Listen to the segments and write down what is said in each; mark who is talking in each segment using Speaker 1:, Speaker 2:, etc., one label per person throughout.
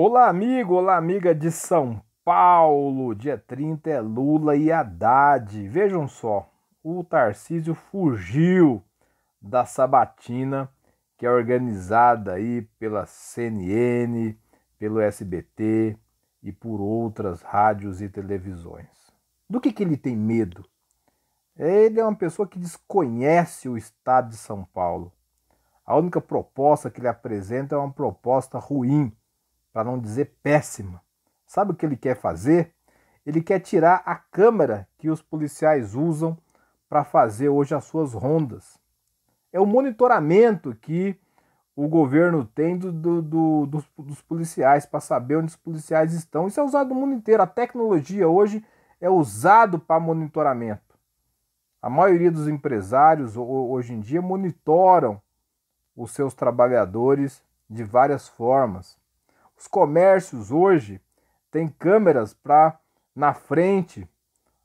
Speaker 1: Olá, amigo, olá, amiga de São Paulo. Dia 30 é Lula e Haddad. Vejam só, o Tarcísio fugiu da sabatina que é organizada aí pela CNN, pelo SBT e por outras rádios e televisões. Do que, que ele tem medo? Ele é uma pessoa que desconhece o estado de São Paulo. A única proposta que ele apresenta é uma proposta ruim para não dizer péssima. Sabe o que ele quer fazer? Ele quer tirar a câmera que os policiais usam para fazer hoje as suas rondas. É o monitoramento que o governo tem do, do, do, dos, dos policiais para saber onde os policiais estão. Isso é usado no mundo inteiro. A tecnologia hoje é usada para monitoramento. A maioria dos empresários hoje em dia monitoram os seus trabalhadores de várias formas. Os comércios hoje têm câmeras para na frente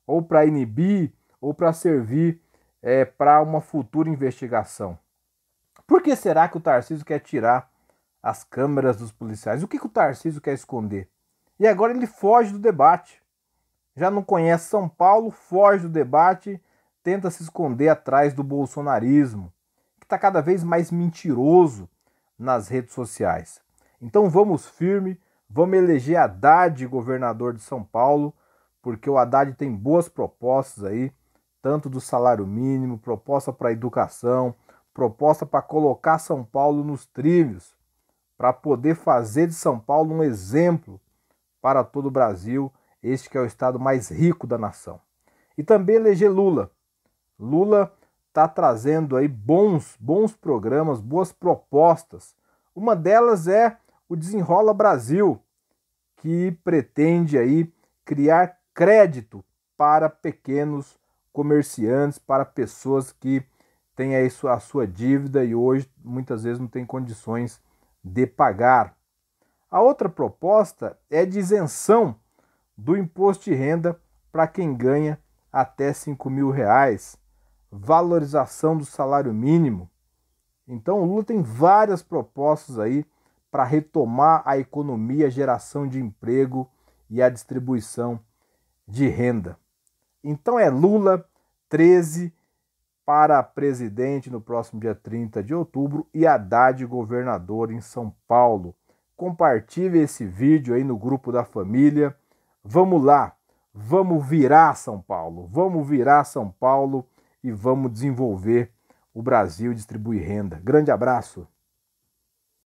Speaker 1: ou para inibir ou para servir é, para uma futura investigação. Por que será que o Tarcísio quer tirar as câmeras dos policiais? O que, que o Tarcísio quer esconder? E agora ele foge do debate. Já não conhece São Paulo, foge do debate, tenta se esconder atrás do bolsonarismo, que está cada vez mais mentiroso nas redes sociais. Então vamos firme, vamos eleger Haddad governador de São Paulo, porque o Haddad tem boas propostas aí, tanto do salário mínimo, proposta para educação, proposta para colocar São Paulo nos trilhos, para poder fazer de São Paulo um exemplo para todo o Brasil, este que é o estado mais rico da nação. E também eleger Lula. Lula está trazendo aí bons, bons programas, boas propostas. Uma delas é o Desenrola Brasil, que pretende aí criar crédito para pequenos comerciantes, para pessoas que têm aí a sua dívida e hoje muitas vezes não têm condições de pagar. A outra proposta é de isenção do imposto de renda para quem ganha até 5 mil reais, valorização do salário mínimo. Então o Lula tem várias propostas aí para retomar a economia, a geração de emprego e a distribuição de renda. Então é Lula 13 para presidente no próximo dia 30 de outubro e Haddad governador em São Paulo. Compartilhe esse vídeo aí no grupo da família. Vamos lá, vamos virar São Paulo, vamos virar São Paulo e vamos desenvolver o Brasil e distribuir renda. Grande abraço!